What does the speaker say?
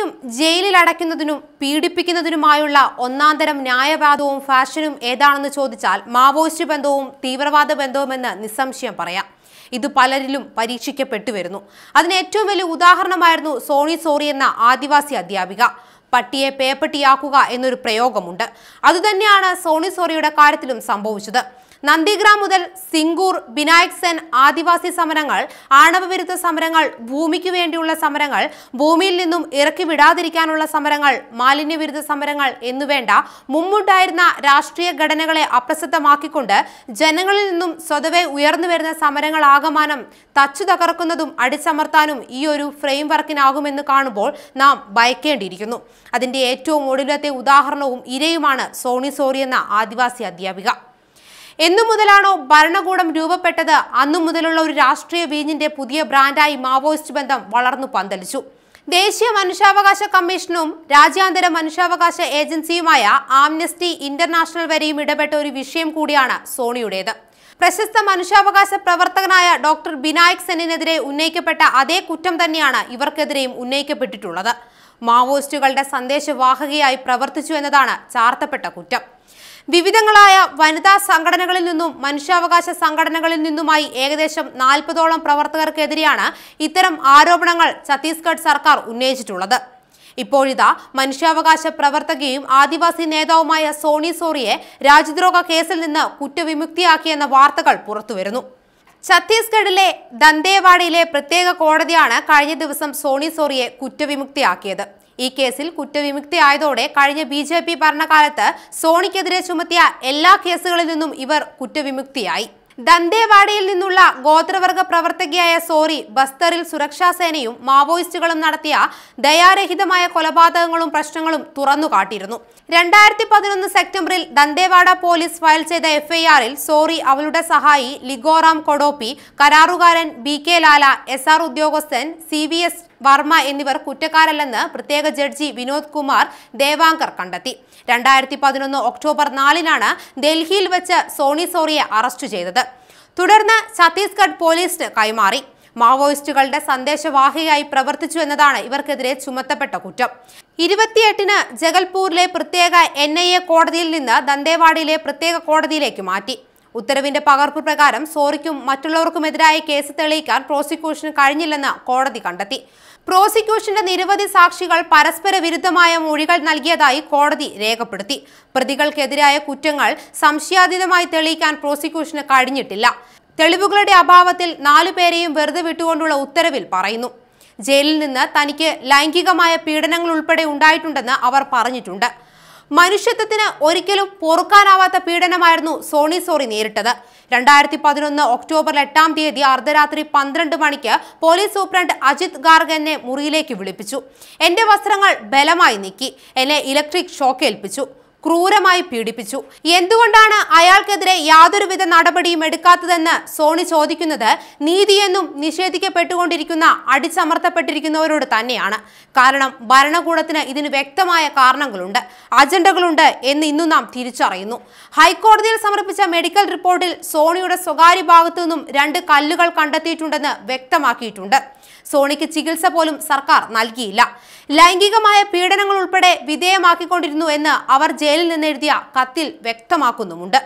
ഇനിയും ജയിലിൽ അടയ്ക്കുന്നതിനും പീഡിപ്പിക്കുന്നതിനുമായുള്ള ഒന്നാന്തരം ന്യായവാദവും ഫാഷനും ഏതാണെന്ന് ചോദിച്ചാൽ മാവോയിസ്റ്റ് ബന്ധവും തീവ്രവാദ ബന്ധവുമെന്ന് നിസ്സംശയം പറയാം ഇത് പലരിലും പരീക്ഷിക്കപ്പെട്ടു വരുന്നു അതിന് ഏറ്റവും വലിയ ഉദാഹരണമായിരുന്നു സോണി സോറി എന്ന ആദിവാസി അധ്യാപിക പട്ടിയെ പേപ്പട്ടിയാക്കുക എന്നൊരു പ്രയോഗമുണ്ട് അതുതന്നെയാണ് സോണി സോറിയുടെ കാര്യത്തിലും സംഭവിച്ചത് നന്ദിഗ്രാം മുതൽ സിംഗൂർ വിനായക് സെൻ ആദിവാസി സമരങ്ങൾ ആണവവിരുദ്ധ സമരങ്ങൾ ഭൂമിക്ക് വേണ്ടിയുള്ള സമരങ്ങൾ ഭൂമിയിൽ നിന്നും ഇറക്കി വിടാതിരിക്കാനുള്ള സമരങ്ങൾ മാലിന്യവിരുദ്ധ സമരങ്ങൾ എന്നുവേണ്ട മുമ്പുണ്ടായിരുന്ന രാഷ്ട്രീയ ഘടനകളെ അപ്രസക്തമാക്കിക്കൊണ്ട് ജനങ്ങളിൽ നിന്നും സ്വതവേ ഉയർന്നുവരുന്ന സമരങ്ങൾ ആകമാനം തച്ചു തകർക്കുന്നതും അടിച്ചമർത്താനും ഈ ഒരു ഫ്രെയിം വർക്കിനാകുമെന്ന് കാണുമ്പോൾ നാം ഭയക്കേണ്ടിയിരിക്കുന്നു അതിന്റെ ഏറ്റവും ഒടുവിലത്തെ ഉദാഹരണവും ഇരയുമാണ് സോണി സോറി എന്ന ആദിവാസി അധ്യാപിക എന്നു മുതലാണോ ഭരണകൂടം രൂപപ്പെട്ടത് അന്നു മുതലുള്ള ഒരു രാഷ്ട്രീയ വീഞ്ഞിന്റെ പുതിയ ബ്രാൻഡായി മാവോയിസ്റ്റ് ബന്ധം വളർന്നു പന്തലിച്ചു ദേശീയ മനുഷ്യാവകാശ കമ്മീഷനും രാജ്യാന്തര മനുഷ്യാവകാശ ഏജൻസിയുമായ ആംനസ്റ്റി ഇന്റർനാഷണൽ വരെയും ഇടപെട്ട ഒരു വിഷയം കൂടിയാണ് സോണിയുടേത് പ്രശസ്ത മനുഷ്യാവകാശ പ്രവർത്തകനായ ഡോക്ടർ ബിനായക് സെന്നിനെതിരെ ഉന്നയിക്കപ്പെട്ട അതേ കുറ്റം തന്നെയാണ് ഇവർക്കെതിരെയും ഉന്നയിക്കപ്പെട്ടിട്ടുള്ളത് മാവോയിസ്റ്റുകളുടെ സന്ദേശവാഹകയായി പ്രവർത്തിച്ചു എന്നതാണ് ചാർത്തപ്പെട്ട കുറ്റം വിവിധങ്ങളായ വനിതാ സംഘടനകളിൽ നിന്നും മനുഷ്യാവകാശ സംഘടനകളിൽ നിന്നുമായി ഏകദേശം നാൽപ്പതോളം പ്രവർത്തകർക്കെതിരെയാണ് ഇത്തരം ആരോപണങ്ങൾ ഛത്തീസ്ഗഡ് സർക്കാർ ഉന്നയിച്ചിട്ടുള്ളത് ഇപ്പോഴിതാ മനുഷ്യാവകാശ പ്രവർത്തകയും ആദിവാസി നേതാവുമായ സോണി സോറിയെ രാജ്യദ്രോഹ കേസിൽ നിന്ന് കുറ്റവിമുക്തിയാക്കിയെന്ന വാർത്തകൾ പുറത്തുവരുന്നു ഛത്തീസ്ഗഡിലെ ദന്തേവാഡയിലെ പ്രത്യേക കോടതിയാണ് കഴിഞ്ഞ ദിവസം സോണി സോറിയെ കുറ്റവിമുക്തിയാക്കിയത് ഈ കേസിൽ കുറ്റവിമുക്തിയായതോടെ കഴിഞ്ഞ ബി ജെ പി ഭരണകാലത്ത് സോണിക്കെതിരെ ചുമത്തിയ എല്ലാ കേസുകളിൽ നിന്നും ഇവർ കുറ്റവിമുക്തിയായി ദന്തേവാഡയിൽ നിന്നുള്ള ഗോത്രവർഗ പ്രവർത്തകയായ സോറി ബസ്തറിൽ സുരക്ഷാസേനയും മാവോയിസ്റ്റുകളും നടത്തിയ ദയാരഹിതമായ കൊലപാതകങ്ങളും പ്രശ്നങ്ങളും തുറന്നുകാട്ടിയിരുന്നു രണ്ടായിരത്തി പതിനൊന്ന് സെപ്റ്റംബറിൽ ദന്തേവാഡ പോലീസ് ഫയൽ ചെയ്ത എഫ്ഐആറിൽ സോറി അവളുടെ സഹായി ലിഗോറാം കൊടോപ്പി കരാറുകാരൻ B K Lala S R ഉദ്യോഗസ്ഥൻ സി വി എസ് വർമ്മ എന്നിവർ കുറ്റക്കാരല്ലെന്ന് പ്രത്യേക ജഡ്ജി വിനോദ് കുമാർ ദേവാങ്കർ കണ്ടെത്തി രണ്ടായിരത്തി പതിനൊന്ന് ഒക്ടോബർ നാലിനാണ് ഡൽഹിയിൽ വെച്ച് സോണി സോറിയെ അറസ്റ്റ് ചെയ്തത് തുടർന്ന് ഛത്തീസ്ഗഡ് പോലീസിന് കൈമാറി മാവോയിസ്റ്റുകളുടെ സന്ദേശവാഹിയായി പ്രവർത്തിച്ചു എന്നതാണ് ഇവർക്കെതിരെ ചുമത്തപ്പെട്ട കുറ്റം ഇരുപത്തിയെട്ടിന് ജഗൽപൂരിലെ പ്രത്യേക എൻ കോടതിയിൽ നിന്ന് ദന്തേവാഡയിലെ പ്രത്യേക കോടതിയിലേക്ക് മാറ്റി ഉത്തരവിന്റെ പകർപ്പ് പ്രകാരം സോറിക്കും മറ്റുള്ളവർക്കുമെതിരായ കേസ് തെളിയിക്കാൻ പ്രോസിക്യൂഷന് കഴിഞ്ഞില്ലെന്ന് കോടതി കണ്ടെത്തി പ്രോസിക്യൂഷന്റെ നിരവധി സാക്ഷികൾ പരസ്പര വിരുദ്ധമായ മൊഴികൾ നൽകിയതായി കോടതി രേഖപ്പെടുത്തി പ്രതികൾക്കെതിരായ കുറ്റങ്ങൾ സംശയാതീതമായി തെളിയിക്കാൻ പ്രോസിക്യൂഷന് കഴിഞ്ഞിട്ടില്ല തെളിവുകളുടെ അഭാവത്തിൽ നാലുപേരെയും വെറുതെ വിട്ടുകൊണ്ടുള്ള ഉത്തരവിൽ പറയുന്നു ജയിലിൽ നിന്ന് തനിക്ക് ലൈംഗികമായ പീഡനങ്ങൾ ഉൾപ്പെടെ ഉണ്ടായിട്ടുണ്ടെന്ന് അവർ പറഞ്ഞിട്ടുണ്ട് മനുഷ്യത്വത്തിന് ഒരിക്കലും പൊറുക്കാനാവാത്ത പീഡനമായിരുന്നു സോണി സോറി നേരിട്ടത് രണ്ടായിരത്തി പതിനൊന്ന് ഒക്ടോബർ എട്ടാം തീയതി അർദ്ധരാത്രി പന്ത്രണ്ട് മണിക്ക് പോലീസ് സൂപ്രണ്ട് അജിത് ഗാർഗ് എന്നെ മുറിയിലേക്ക് വിളിപ്പിച്ചു എന്റെ വസ്ത്രങ്ങൾ ബലമായി നീക്കി എന്നെ ഇലക്ട്രിക് ഷോക്ക് ഏൽപ്പിച്ചു ക്രൂരമായി പീഡിപ്പിച്ചു എന്തുകൊണ്ടാണ് അയാൾക്കെതിരെ യാതൊരുവിധ നടപടിയും എടുക്കാത്തതെന്ന് സോണി ചോദിക്കുന്നത് നീതിയെന്നും നിഷേധിക്കപ്പെട്ടുകൊണ്ടിരിക്കുന്ന അടിച്ചമർത്തപ്പെട്ടിരിക്കുന്നവരോട് തന്നെയാണ് കാരണം ഭരണകൂടത്തിന് ഇതിന് വ്യക്തമായ കാരണങ്ങളുണ്ട് അജണ്ടകളുണ്ട് എന്ന് ഇന്നും നാം തിരിച്ചറിയുന്നു ഹൈക്കോടതിയിൽ സമർപ്പിച്ച മെഡിക്കൽ റിപ്പോർട്ടിൽ സോണിയുടെ സ്വകാര്യ ഭാഗത്തു നിന്നും രണ്ട് കല്ലുകൾ കണ്ടെത്തിയിട്ടുണ്ടെന്ന് വ്യക്തമാക്കിയിട്ടുണ്ട് സോണിക്ക് ചികിത്സ പോലും സർക്കാർ നൽകിയില്ല ലൈംഗികമായ പീഡനങ്ങൾ ഉൾപ്പെടെ വിധേയമാക്കിക്കൊണ്ടിരുന്നു എന്ന് അവർ ജെ ജയിലിൽ എഴുതിയ കത്തിൽ വ്യക്തമാക്കുന്നുമുണ്ട്